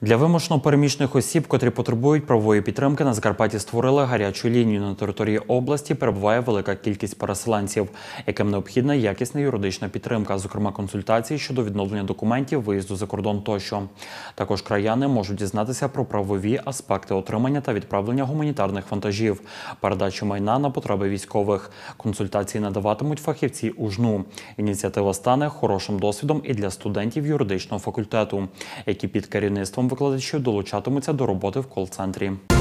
Для вимушено переміщених осіб, котрі потребують правової підтримки, на Закарпатті створили гарячу лінію на території області. Перебуває велика кількість переселенців, яким необхідна якісна юридична підтримка, зокрема консультації щодо відновлення документів, виїзду за кордон тощо. Також краяни можуть дізнатися про правові аспекти отримання та відправлення гуманітарних вантажів, передачу майна на потреби військових. Консультації надаватимуть фахівці у жну. Ініціатива стане хорошим досвідом і для студентів юридичного факультету, які під керівництвом викладачів долучатимуться до роботи в кол-центрі.